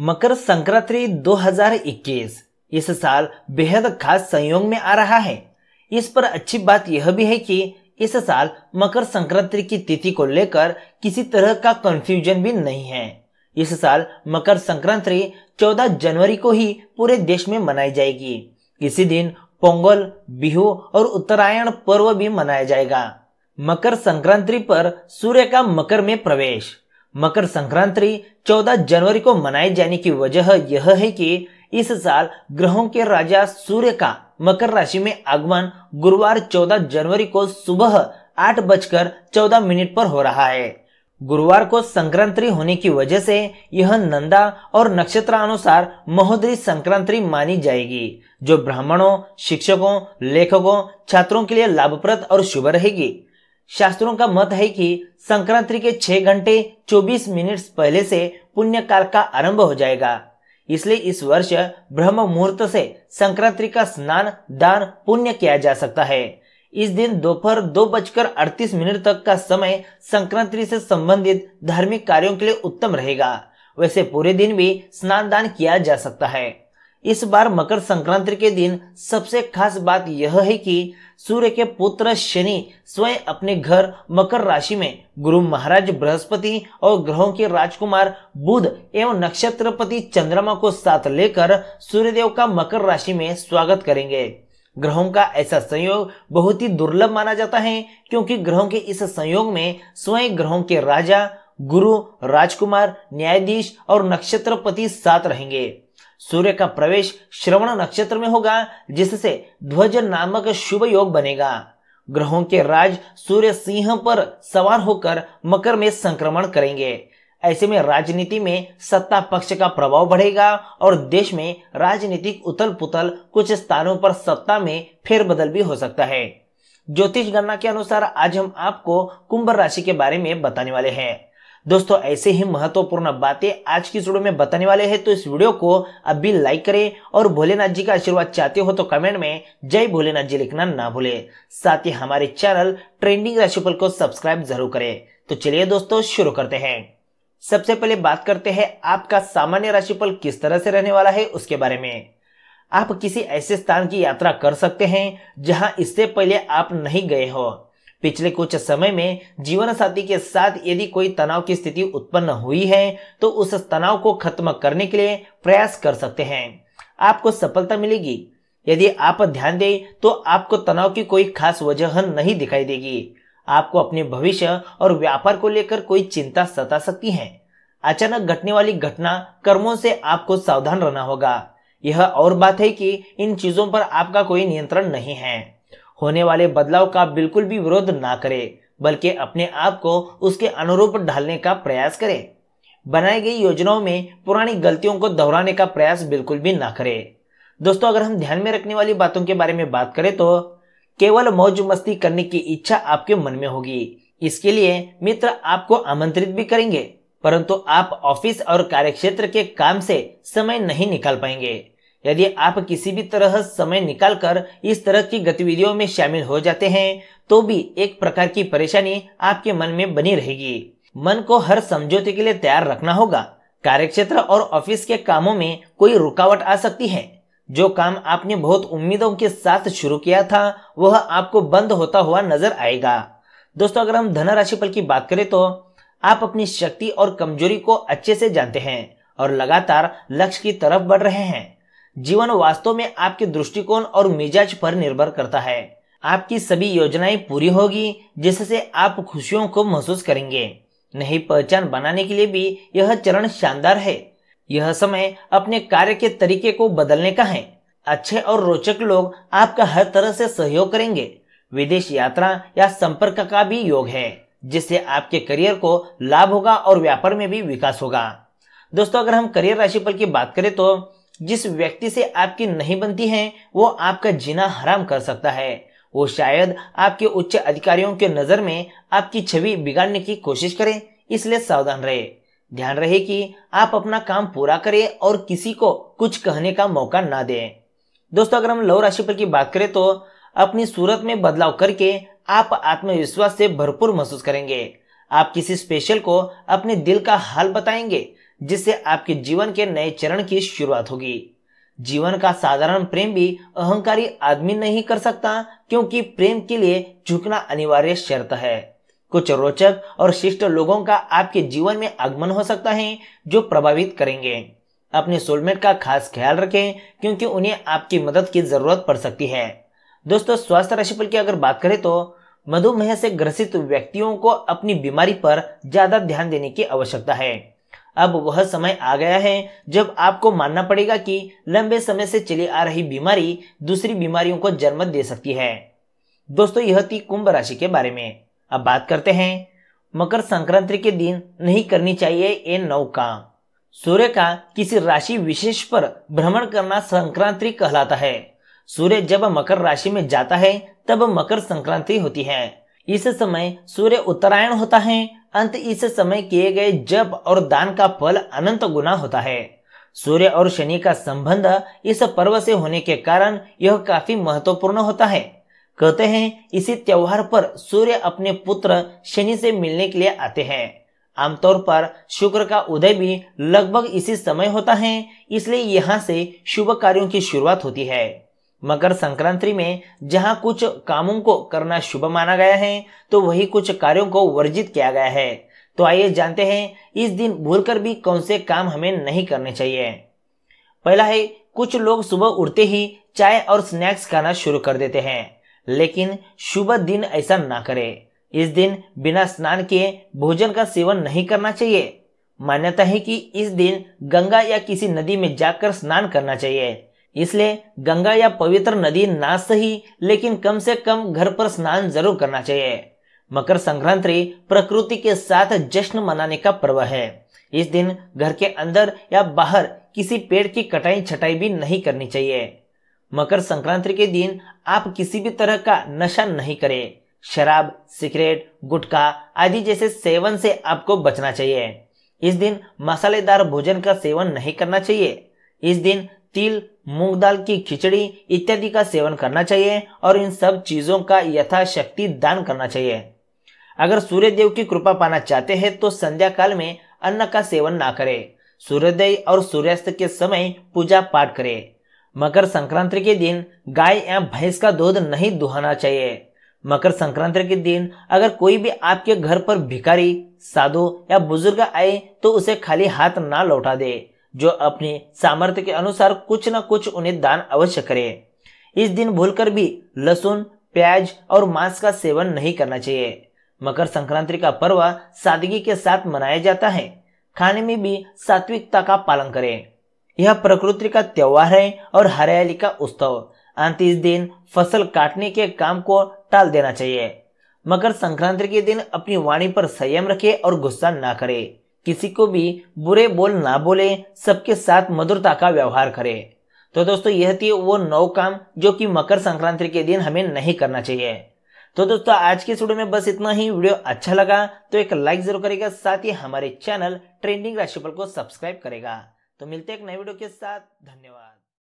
मकर संक्रांति 2021 इस साल बेहद खास संयोग में आ रहा है इस पर अच्छी बात यह भी है कि इस साल मकर संक्रांति की तिथि को लेकर किसी तरह का कंफ्यूजन भी नहीं है इस साल मकर संक्रांति 14 जनवरी को ही पूरे देश में मनाई जाएगी इसी दिन पोंगल बिहू और उत्तरायण पर्व भी मनाया जाएगा मकर संक्रांति पर सूर्य का मकर में प्रवेश मकर संक्रांति 14 जनवरी को मनाए जाने की वजह यह है कि इस साल ग्रहों के राजा सूर्य का मकर राशि में आगमन गुरुवार 14 जनवरी को सुबह आठ बजकर चौदह मिनट पर हो रहा है गुरुवार को संक्रांति होने की वजह से यह नंदा और नक्षत्र अनुसार महोदरी संक्रांति मानी जाएगी जो ब्राह्मणों शिक्षकों लेखकों छात्रों के लिए लाभप्रद और शुभ रहेगी शास्त्रों का मत है कि संक्रांति के छह घंटे चौबीस मिनट पहले से पुण्य काल का आरंभ हो जाएगा इसलिए इस वर्ष ब्रह्म मुहूर्त से संक्रांति का स्नान दान पुण्य किया जा सकता है इस दिन दोपहर दो, दो बजकर अड़तीस मिनट तक का समय संक्रांति से संबंधित धार्मिक कार्यों के लिए उत्तम रहेगा वैसे पूरे दिन भी स्नान दान किया जा सकता है इस बार मकर संक्रांति के दिन सबसे खास बात यह है कि सूर्य के पुत्र शनि स्वयं अपने घर मकर राशि में गुरु महाराज बृहस्पति और ग्रहों के राजकुमार बुध एवं नक्षत्रपति चंद्रमा को साथ लेकर सूर्यदेव का मकर राशि में स्वागत करेंगे ग्रहों का ऐसा संयोग बहुत ही दुर्लभ माना जाता है क्योंकि ग्रहों के इस संयोग में स्वयं ग्रहों के राजा गुरु राजकुमार न्यायाधीश और नक्षत्रपति साथ रहेंगे सूर्य का प्रवेश श्रवण नक्षत्र में होगा जिससे ध्वज नामक शुभ योग बनेगा ग्रहों के राज सूर्य सिंह पर सवार होकर मकर में संक्रमण करेंगे ऐसे में राजनीति में सत्ता पक्ष का प्रभाव बढ़ेगा और देश में राजनीतिक उथल पुथल कुछ स्थानों पर सत्ता में फेरबदल भी हो सकता है ज्योतिष गणना के अनुसार आज हम आपको कुंभ राशि के बारे में बताने वाले हैं दोस्तों ऐसे ही महत्वपूर्ण बातें आज की वीडियो में बताने वाले हैं तो इस वीडियो को अब भी लाइक करें और भोलेनाथ जी का आशीर्वाद चाहते हो तो कमेंट में जय भोलेनाथ जी लिखना ना भूले साथ ही हमारे चैनल ट्रेंडिंग राशिफल को सब्सक्राइब जरूर करें तो चलिए दोस्तों शुरू करते हैं सबसे पहले बात करते हैं आपका सामान्य राशिफल किस तरह से रहने वाला है उसके बारे में आप किसी ऐसे स्थान की यात्रा कर सकते हैं जहां इससे पहले आप नहीं गए हो पिछले कुछ समय में जीवन साथी के साथ यदि कोई तनाव की स्थिति उत्पन्न हुई है तो उस तनाव को खत्म करने के लिए प्रयास कर सकते हैं आपको सफलता मिलेगी यदि आप ध्यान दें तो आपको तनाव की कोई खास वजह नहीं दिखाई देगी आपको अपने भविष्य और व्यापार को लेकर कोई चिंता सता सकती है अचानक घटने वाली घटना कर्मों से आपको सावधान रहना होगा यह और बात है कि इन चीजों पर आपका कोई नियंत्रण नहीं है होने वाले बदलाव का बिल्कुल भी विरोध ना करें बल्कि अपने आप को उसके अनुरूप ढालने का प्रयास करें बनाई गई योजनाओं में पुरानी गलतियों को दोहराने का प्रयास बिल्कुल भी ना करें दोस्तों अगर हम ध्यान में रखने वाली बातों के बारे में बात करें तो केवल मौज मस्ती करने की इच्छा आपके मन में होगी इसके लिए मित्र आपको आमंत्रित भी करेंगे परंतु आप ऑफिस और कार्यक्षेत्र के काम से समय नहीं निकाल पाएंगे यदि आप किसी भी तरह समय निकालकर इस तरह की गतिविधियों में शामिल हो जाते हैं तो भी एक प्रकार की परेशानी आपके मन में बनी रहेगी मन को हर समझौते के लिए तैयार रखना होगा कार्यक्षेत्र और ऑफिस के कामों में कोई रुकावट आ सकती है जो काम आपने बहुत उम्मीदों के साथ शुरू किया था वह आपको बंद होता हुआ नजर आएगा दोस्तों अगर हम धन राशि फल की बात करें तो आप अपनी शक्ति और कमजोरी को अच्छे से जानते हैं और लगातार लक्ष्य की तरफ बढ़ रहे हैं जीवन वास्तव में आपके दृष्टिकोण और मिजाज पर निर्भर करता है आपकी सभी योजनाएं पूरी होगी जिससे आप खुशियों को महसूस करेंगे नई पहचान बनाने के लिए भी यह चरण शानदार है यह समय अपने कार्य के तरीके को बदलने का है अच्छे और रोचक लोग आपका हर तरह से सहयोग करेंगे विदेश यात्रा या संपर्क का भी योग है जिससे आपके करियर को लाभ होगा और व्यापार में भी विकास होगा दोस्तों अगर हम करियर राशिफल की बात करें तो जिस व्यक्ति से आपकी नहीं बनती है वो आपका जीना हराम कर सकता है वो शायद आपके उच्च अधिकारियों के नजर में आपकी छवि बिगाड़ने की कोशिश करें इसलिए सावधान रहे ध्यान रहे कि आप अपना काम पूरा करें और किसी को कुछ कहने का मौका ना दें दोस्तों अगर हम लव राशि पर की बात करें तो अपनी सूरत में बदलाव करके आप आत्मविश्वास से भरपूर महसूस करेंगे आप किसी स्पेशल को अपने दिल का हाल बताएंगे जिससे आपके जीवन के नए चरण की शुरुआत होगी जीवन का साधारण प्रेम भी अहंकारी आदमी नहीं कर सकता क्योंकि प्रेम के लिए झुकना अनिवार्य शर्त है कुछ रोचक और शिष्ट लोगों का आपके जीवन में आगमन हो सकता है जो प्रभावित करेंगे अपने सोलमेट का खास ख्याल रखें क्योंकि उन्हें आपकी मदद की जरूरत पड़ सकती है दोस्तों स्वास्थ्य राशिफल की अगर बात करें तो मधुमेह से ग्रसित व्यक्तियों को अपनी बीमारी पर ज्यादा ध्यान देने की आवश्यकता है अब वह समय आ गया है जब आपको मानना पड़ेगा कि लंबे समय से चली आ रही बीमारी दूसरी बीमारियों को जन्म दे सकती है दोस्तों यह थी कुंभ राशि के बारे में अब बात करते हैं मकर संक्रांति के दिन नहीं करनी चाहिए ये नौ काम सूर्य का किसी राशि विशेष पर भ्रमण करना संक्रांति कहलाता है सूर्य जब मकर राशि में जाता है तब मकर संक्रांति होती है इस समय सूर्य उत्तरायण होता है अंत इस समय किए गए जप और दान का फल अनंत गुना होता है सूर्य और शनि का संबंध इस पर्व से होने के कारण यह काफी महत्वपूर्ण होता है कहते हैं इसी त्योहार पर सूर्य अपने पुत्र शनि से मिलने के लिए आते हैं आमतौर पर शुक्र का उदय भी लगभग इसी समय होता है इसलिए यहाँ से शुभ कार्यों की शुरुआत होती है मकर संक्रांति में जहां कुछ कामों को करना शुभ माना गया है तो वही कुछ कार्यों को वर्जित किया गया है तो आइए जानते हैं इस दिन भूलकर भी कौन से काम हमें नहीं करने चाहिए पहला है कुछ लोग सुबह उठते ही चाय और स्नैक्स खाना शुरू कर देते हैं लेकिन शुभ दिन ऐसा ना करें इस दिन बिना स्नान के भोजन का सेवन नहीं करना चाहिए मान्यता है कि इस दिन गंगा या किसी नदी में जाकर स्नान करना चाहिए इसलिए गंगा या पवित्र नदी ना सही लेकिन कम से कम घर पर स्नान जरूर करना चाहिए मकर संक्रांति प्रकृति के साथ जश्न मनाने का पर्व है इस दिन घर के अंदर या बाहर किसी पेड़ की कटाई छटाई भी नहीं करनी चाहिए मकर संक्रांति के दिन आप किसी भी तरह का नशा नहीं करें शराब सिगरेट गुटखा आदि जैसे सेवन से आपको बचना चाहिए इस दिन मसालेदार भोजन का सेवन नहीं करना चाहिए इस दिन तिल मूंग दाल की खिचड़ी इत्यादि का सेवन करना चाहिए और इन सब चीजों का यथाशक्ति दान करना चाहिए अगर सूर्य देव की कृपा पाना चाहते हैं तो संध्या काल में अन्न का सेवन ना करें सूर्योदय और सूर्यास्त के समय पूजा पाठ करें मकर संक्रांति के दिन गाय या भैंस का दूध नहीं दुहाना चाहिए मकर संक्रांति के दिन अगर कोई भी आपके घर पर भिखारी साधु या बुजुर्ग आए तो उसे खाली हाथ ना लौटा दे जो अपने सामर्थ्य के अनुसार कुछ न कुछ उन्हें दान अवश्य करें इस दिन भूलकर भी लहसुन प्याज और मांस का सेवन नहीं करना चाहिए मकर संक्रांति का पर्व सादगी के साथ मनाया जाता है खाने में भी सात्विकता का पालन करें यह प्रकृति का त्योहार है और हरियाली का उत्सव अंत इस दिन फसल काटने के काम को टाल देना चाहिए मकर संक्रांति के दिन अपनी वाणी पर संयम रखें और गुस्सा ना करें किसी को भी बुरे बोल ना बोले सबके साथ मधुरता का व्यवहार करे तो दोस्तों यह थी वो नौ काम जो कि मकर संक्रांति के दिन हमें नहीं करना चाहिए तो दोस्तों आज के वीडियो में बस इतना ही वीडियो अच्छा लगा तो एक लाइक जरूर करेगा साथ ही हमारे चैनल ट्रेंडिंग राशिफल को सब्सक्राइब करेगा तो मिलते एक नए वीडियो के साथ धन्यवाद